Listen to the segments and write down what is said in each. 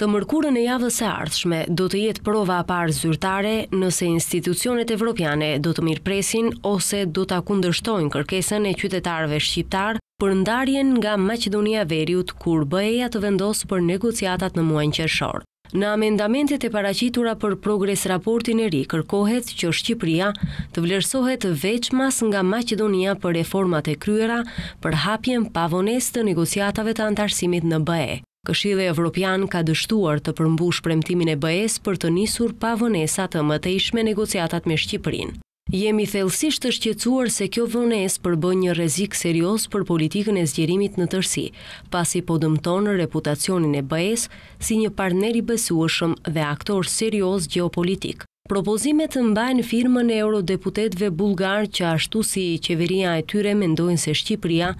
Të mërkurën e javës e ardhshme do të jetë prova a parë zyrtare nëse institucionet evropiane do të mirë presin ose do të akundërshtojnë kërkesën e qytetarve shqiptar për ndarjen nga Macedonia Veriut kur bëheja të vendosë për negociatat në muajnë qeshorë. Në amendamentet e paracitura për progres raportin e ri, kërkohet që Shqipria të vlerësohet veçmas nga Macedonia për reformat e kryera për hapjen pavones të negociatave të antarësimit në BE. Këshilli Evropian ka dështuar të përmbush premtimin e BE-s për të nisur pa vonesa të mëtejshme negociatat me Shqipërinë. Jemi thellësisht të shqetësuar se kjo vënes përbën një rezik serios për politikën e zgjerimit në tërsi, pasi po dëmton reputacionin e BE-s si një partneri besueshëm dhe aktor serios geopolitik. Propozimet të mbajnë firmën e eurodeputetve bulgarë që ashtu si qeveria e tyre mendojnë se Shqipria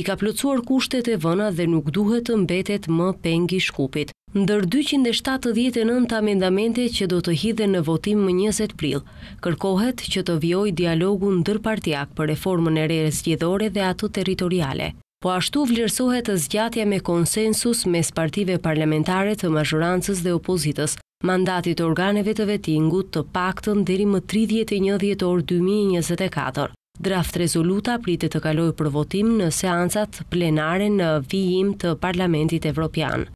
i ka plëcuar kushtet e vëna dhe nuk duhet të mbetet më pengi shkupit. Ndër 279 amendamente që do të hidhe në votim më 20 prill, kërkohet që të vjoj dialogu në dërpartiak për reformën e rejës gjithore dhe ato teritoriale. Po ashtu vlerësohet të zgjatja me konsensus mes partive parlamentare të mazhurancës dhe opozitës, mandatit organeve të vetingut të paktën dheri më 31 djetor 2024. Draft rezoluta pritë të kaloj për votim në seancat plenare në vijim të Parlamentit Evropian.